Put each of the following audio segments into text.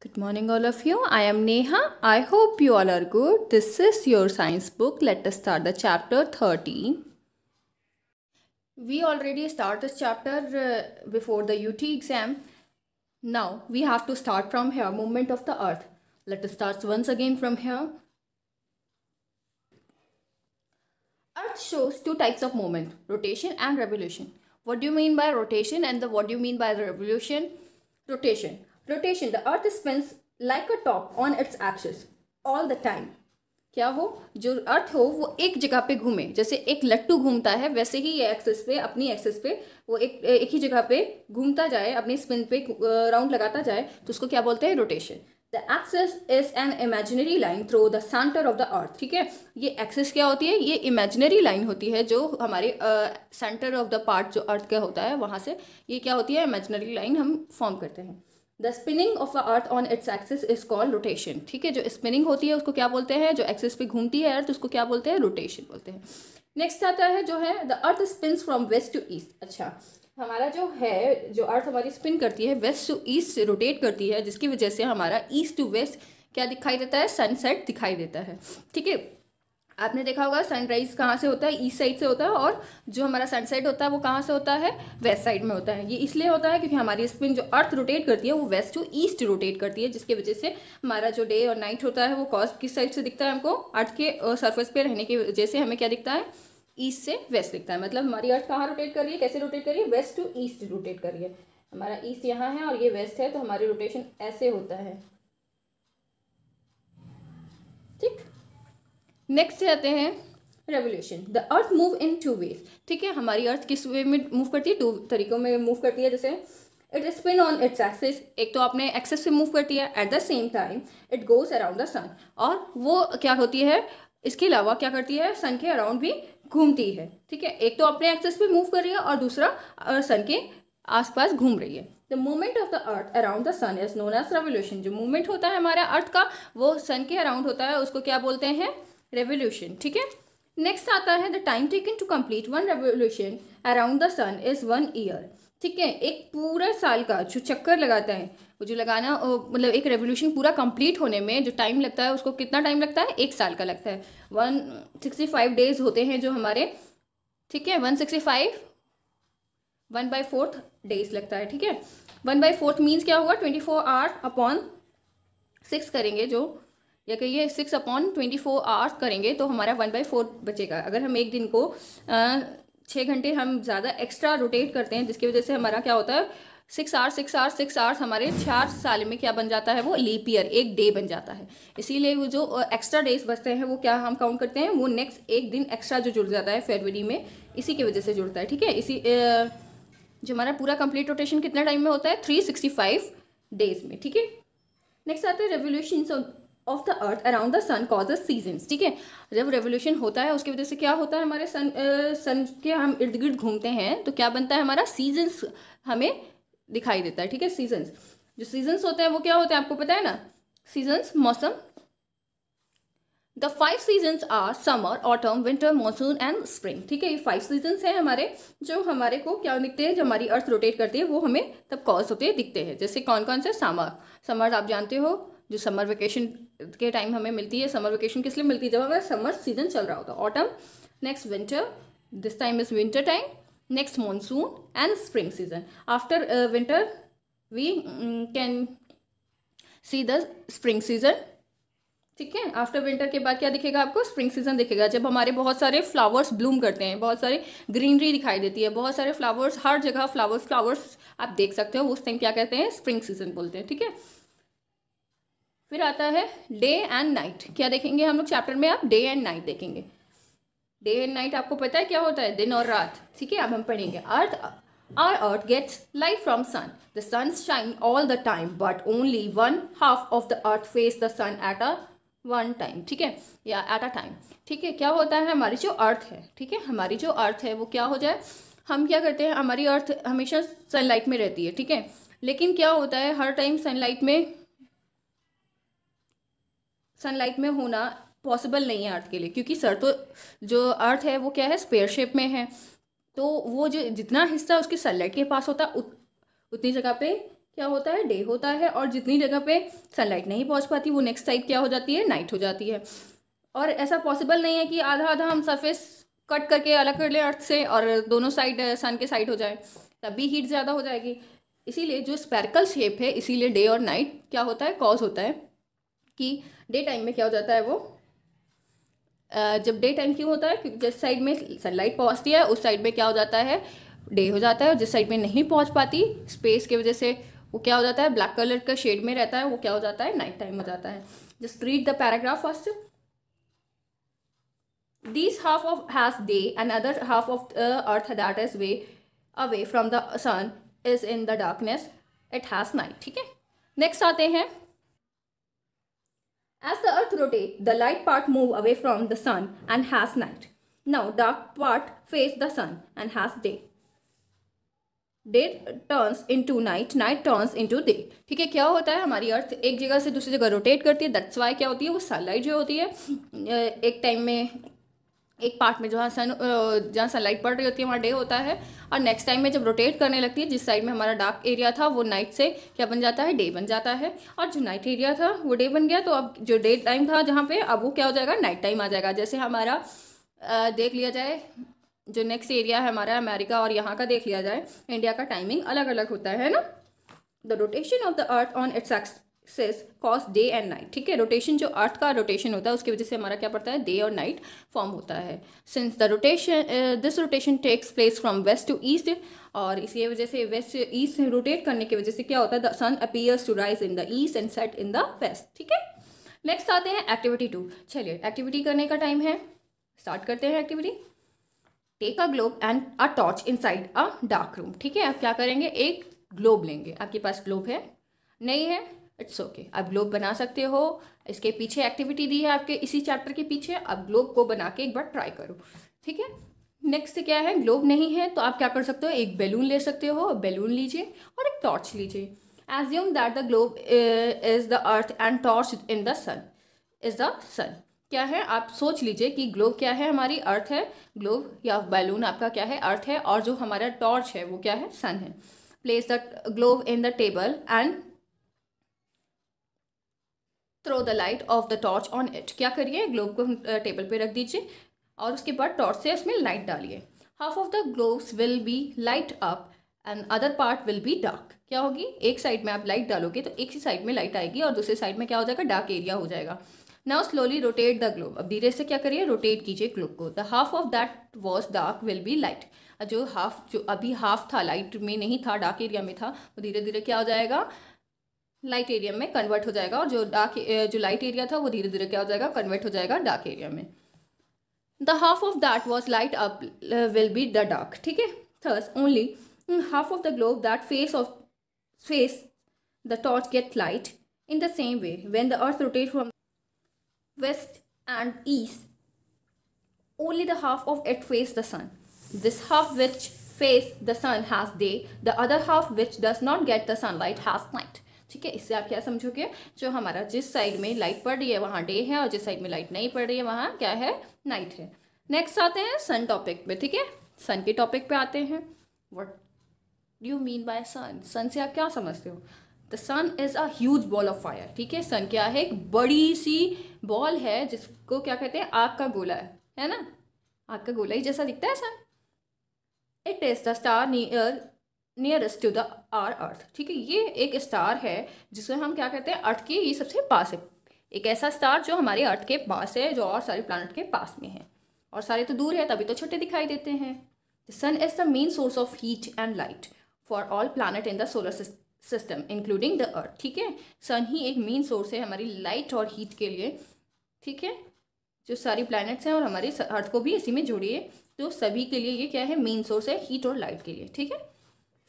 Good morning all of you. I am Neha. I hope you all are good. This is your science book. Let us start the chapter 13. We already start this chapter uh, before the UT exam. Now we have to start from here, movement of the earth. Let us start once again from here. Earth shows two types of movement, rotation and revolution. What do you mean by rotation and the, what do you mean by revolution? Rotation rotation the earth spins like a top on its axis all the time क्या हो जो अर्थ हो वो एक जगह पे घूमे जैसे एक लट्टू घूमता है वैसे ही ये एक्सेस पे अपनी एक्सेस पे वो एक एक ही जगह पे घूमता जाए अपने स्पिन पे राउंड लगाता जाए तो उसको क्या बोलते हैं rotation the axis is an imaginary line through the centre of the earth ठीक है ये एक्सेस क्या होती है ये इमेजिनरी लाइन होती है जो हमारे सेंटर ऑफ द पार्ट जो अर्थ का होता है वहाँ से ये क्या होती है इमेजिनरी लाइन हम फॉर्म करते हैं the spinning of a earth on its axis is called rotation ठीक है जो स्पिनिंग होती है उसको क्या बोलते हैं जो एक्सिस पे घूमती है अर्थ उसको क्या बोलते हैं रोटेशन बोलते हैं नेक्स्ट आता है जो है the earth spin from west to east अच्छा हमारा जो है जो अर्थ हमारी स्पिन करती है वेस्ट टू ईस्ट से रोटेट करती है जिसकी वजह से हमारा ईस्ट टू वेस्ट क्या दिखाई देता है सनसेट दिखाई देता है ठीक है आपने देखा होगा सनराइज़ कहाँ से होता है ईस्ट साइड से होता है और जो हमारा सनसेट होता है वो कहाँ से होता है वेस्ट साइड में होता है ये इसलिए होता है क्योंकि हमारी स्पिन जो अर्थ रोटेट करती है वो वेस्ट टू ईस्ट रोटेट करती है जिसकी वजह से हमारा जो डे और नाइट होता है वो कॉस्ट किस साइड से दिखता है हमको अर्थ के सर्फेस पे रहने की वजह से हमें क्या दिखता है ईस्ट से वेस्ट दिखता है मतलब हमारी अर्थ कहाँ रोटेट करिए कैसे रोटेट करिए वेस्ट टू ईस्ट रोटेट करिए हमारा ईस्ट यहाँ है और ये वेस्ट है तो हमारी रोटेशन ऐसे होता है नेक्स्ट जाते हैं revolution the earth move in two ways ठीक है हमारी अर्थ किस वे में मूव करती है टू तरीकों में मूव करती है जैसे it spin on its axis एक तो आपने एक्सेस पे मूव करती है at the same time it goes around the sun और वो क्या होती है इसके अलावा क्या करती है सन के अराउंड भी घूमती है ठीक है एक तो अपने एक्सेस पे मूव कर रही है और दूसरा सन के आसपास घूम रही है the movement of the earth around the sun is known as revolution जो मूवमेंट होता है हमारा अर्थ का वो सन के अराउंड होता है उसको क्या बोलते हैं रेवोल्यूशन ठीक है नेक्स्ट आता है the time taken to complete one revolution around the sun is one year ठीक है एक पूरा साल का जो चक्कर लगाता है वो जो लगाना मतलब एक रेवोल्यूशन पूरा कंप्लीट होने में जो टाइम लगता है उसको कितना टाइम लगता है एक साल का लगता है वन सिक्सटी फाइव डेज होते हैं जो हमारे ठीक है one sixty five one by fourth days लगता है ठीक है वन बाई फोर्थ मीन्स क्या होगा twenty four hour upon six करेंगे जो या कहिए six upon twenty four hours करेंगे तो हमारा वन बाई फोर बचेगा अगर हम एक दिन को छः घंटे हम ज़्यादा एक्स्ट्रा रोटेट करते हैं जिसकी वजह से हमारा क्या होता है six hours six hours six hours हमारे चार साल में क्या बन जाता है वो लीप ईयर एक डे बन जाता है इसीलिए वो जो एक्स्ट्रा डेज बचते हैं वो क्या हम काउंट करते हैं वो नेक्स्ट एक दिन एक्स्ट्रा जो जुड़ जाता है फरवरी में इसी की वजह से जुड़ता है ठीक है इसी जो हमारा पूरा कंप्लीट रोटेशन कितना टाइम में होता है थ्री सिक्सटी फाइव डेज में ठीक है नेक्स्ट आता है revolution of the earth around the sun causes seasons ठीक है जब रेवोल्यूशन होता है उसकी वजह से क्या होता है हमारे सन सन के हम इर्द गिर्द घूमते हैं तो क्या बनता है हमारा सीजन्स हमें दिखाई देता है ठीक है सीजन्स जो सीजन्स होते हैं वो क्या होते हैं आपको पता है ना सीजन्स मौसम the five seasons are summer autumn winter monsoon and spring ठीक है ये फाइव सीजन्स हैं हमारे जो हमारे को क्या दिखते हैं जो हमारी अर्थ रोटेट करती है वो हमें तब कॉज होते दिखते हैं जैसे कौन कौन से समर समर आप जानते हो जो समर वेकेशन के टाइम हमें मिलती है समर वेकेशन किस लिए मिलती है जब हमारा समर सीजन चल रहा होता है autumn next winter this time is winter time next monsoon and spring season after winter we can see the spring season ठीक है आफ्टर विंटर के बाद क्या दिखेगा आपको स्प्रिंग सीजन दिखेगा जब हमारे बहुत सारे फ्लावर्स ब्लूम करते हैं बहुत सारे ग्रीनरी दिखाई देती है बहुत सारे फ्लावर्स हर जगह फ्लावर्स फ्लावर्स आप देख सकते हो उस टाइम क्या कहते हैं स्प्रिंग सीजन बोलते हैं ठीक है थीके? फिर आता है डे एंड नाइट क्या देखेंगे हम लोग चैप्टर में आप डे एंड नाइट देखेंगे डे एंड नाइट आपको पता है क्या होता है दिन और रात ठीक है अब हम पढ़ेंगे earth or earth gets light from sun the sun shine all the time but only one half of the earth face the sun at a one time ठीक है या एट अ टाइम ठीक है क्या होता है हमारी जो अर्थ है ठीक है हमारी जो अर्थ है वो क्या हो जाए हम क्या करते हैं हमारी अर्थ हमेशा सनलाइट में रहती है ठीक है लेकिन क्या होता है हर टाइम सनलाइट में सनलाइट में होना पॉसिबल नहीं है अर्थ के लिए क्योंकि सर तो जो अर्थ है वो क्या है स्पेयर शेप में है तो वो जो जितना हिस्सा उसकी सनलाइट के पास होता उत, उतनी जगह पे क्या होता है डे होता है और जितनी जगह पे सनलाइट नहीं पहुंच पाती वो नेक्स्ट साइड क्या हो जाती है नाइट हो जाती है और ऐसा पॉसिबल नहीं है कि आधा आधा हम सरफेस कट करके अलग कर ले अर्थ से और दोनों साइड सन के साइड हो जाए तब भी हीट ज़्यादा हो जाएगी इसीलिए जो स्पैरकल शेप है इसीलिए डे और नाइट क्या होता है कॉज होता है कि डे टाइम में क्या हो जाता है वो जब डे टाइम क्यों होता है क्योंकि जिस साइड में सनलाइट पहुंचती है उस साइड में क्या हो जाता है डे हो जाता है और जिस साइड में नहीं पहुंच पाती स्पेस की वजह से वो क्या हो जाता है ब्लैक कलर का शेड में रहता है वो क्या हो जाता है नाइट टाइम हो जाता है just read the paragraph first this half of has day and other half of earth that is way away from the sun is in the darkness it has night ठीक है next आते हैं As the earth rotate, the light part move away from the sun and has night. Now dark part face the sun and has day. Day turns into night, night turns into day. ठीक है क्या होता है हमारी अर्थ एक जगह से दूसरी जगह रोटेट करती है दैट्स वाई क्या होती है वो सनलाइट जो होती है एक टाइम में एक पार्ट में जहाँ सन जहाँ सनलाइट पड़ रही होती है हमारा डे होता है और नेक्स्ट टाइम में जब रोटेट करने लगती है जिस साइड में हमारा डार्क एरिया था वो नाइट से क्या बन जाता है डे बन जाता है और जो नाइट एरिया था वो डे बन गया तो अब जो डे टाइम था जहाँ पे अब वो क्या हो जाएगा नाइट टाइम आ जाएगा जैसे हमारा आ, देख लिया जाए जो नेक्स्ट एरिया है हमारा अमेरिका और यहाँ का देख लिया जाए इंडिया का टाइमिंग अलग अलग होता है ना the rotation of the earth on its ax axis cause day and night ठीक है रोटेशन जो अर्थ का रोटेशन होता है उसकी वजह से हमारा क्या पड़ता है डे और नाइट फॉर्म होता है since the rotation this rotation takes place from west to east और इसी वजह से वेस्ट ईस्ट से रोटेट करने की वजह से क्या होता है the sun appears to rise in the east and set in the west ठीक है नेक्स्ट आते हैं एक्टिविटी टू चलिए एक्टिविटी करने का टाइम है स्टार्ट करते हैं activity take a globe and a torch inside a dark room ठीक है आप क्या करेंगे एक ग्लोब लेंगे आपके पास ग्लोब है नहीं है इट्स ओके okay. आप ग्लोब बना सकते हो इसके पीछे एक्टिविटी दी है आपके इसी चैप्टर के पीछे आप ग्लोब को बना के एक बार ट्राई करो ठीक है नेक्स्ट क्या है ग्लोब नहीं है तो आप क्या कर सकते हो एक बैलून ले सकते हो बैलून लीजिए और एक टॉर्च लीजिए assume that the globe is the earth and torch in the sun is the sun क्या है आप सोच लीजिए कि ग्लोब क्या है हमारी अर्थ है ग्लोब या बैलून आपका क्या है अर्थ है और जो हमारा टॉर्च है वो क्या है सन है place the globe in the table and throw the light of the torch on it क्या करिए ग्लोब को टेबल पे रख दीजिए और उसके बाद टॉर्च से इसमें लाइट डालिए half of the globes will be light up and other part will be dark क्या होगी एक साइड में आप लाइट डालोगे तो एक ही साइड में लाइट आएगी और दूसरे साइड में क्या हो जाएगा डार्क एरिया हो जाएगा now slowly rotate the globe अब धीरे से क्या करिए रोटेट कीजिए ग्लोब को the half of that was dark will be light जो हाफ जो अभी हाफ था लाइट में नहीं था डार्क एरिया में था वो तो धीरे धीरे क्या हो जाएगा लाइट एरिया में कन्वर्ट हो जाएगा और जो डार्क जो लाइट एरिया था वो धीरे धीरे क्या हो जाएगा कन्वर्ट हो जाएगा डार्क एरिया में the half of that was light up will be the dark ठीक है thus only half of the globe that face of face the torch get light in the same way when the earth rotate from west and east only the half of it face the sun this half which face the sun has day the other half which does not get the sun light has night ठीक है इससे आप क्या समझोगे जो हमारा जिस side में लाइट पड़ रही है वहाँ डे है और जिस साइड में लाइट नहीं पड़ रही है वहाँ क्या है नाइट है नेक्स्ट आते हैं सन टॉपिक पे ठीक है सन के टॉपिक पे आते हैं what you mean by sun sun से आप क्या समझते हो the sun is a huge ball of fire ठीक है सन क्या है एक बड़ी सी बॉल है जिसको क्या कहते हैं आग का गोला है है ना आग का गोला ही जैसा दिखता है sun it is the star near nearest to the are earth ठीक है ये एक स्टार है जिसे हम क्या कहते हैं अर्थ के ये सबसे पास है एक ऐसा स्टार जो हमारे अर्थ के पास है जो और सारे प्लानट के पास में है और सारे तो दूर है तभी तो छोटे दिखाई देते हैं the sun is the main source of heat and light for all planet in the solar system including the earth ठीक है सन ही एक मेन सोर्स है हमारी लाइट और हीट के लिए ठीक है जो सारी प्लानट्स हैं और हमारे अर्थ को भी इसी में जोड़िए तो सभी के लिए ये क्या है मेन सोर्स है हीट और लाइट के लिए ठीक है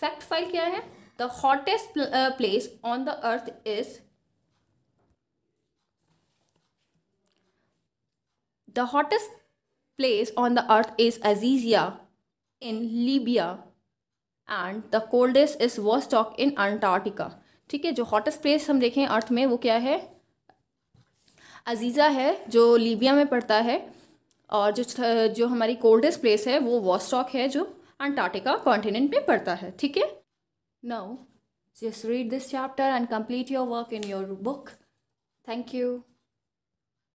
फैक्ट फाइल क्या है the hottest place on the earth is the hottest place on the earth is Azizia in Libya and the coldest is Vostok in Antarctica. ठीक है जो हॉटेस्ट प्लेस हम देखें अर्थ में वो क्या है अजीज़ा है जो लीबिया में पड़ता है और जो जो हमारी कोल्डेस्ट प्लेस है वो वॉस्टॉक है जो अंटार्कटिका कॉन्टिनेंट में पड़ता है ठीक है now just read this chapter and complete your work in your book thank you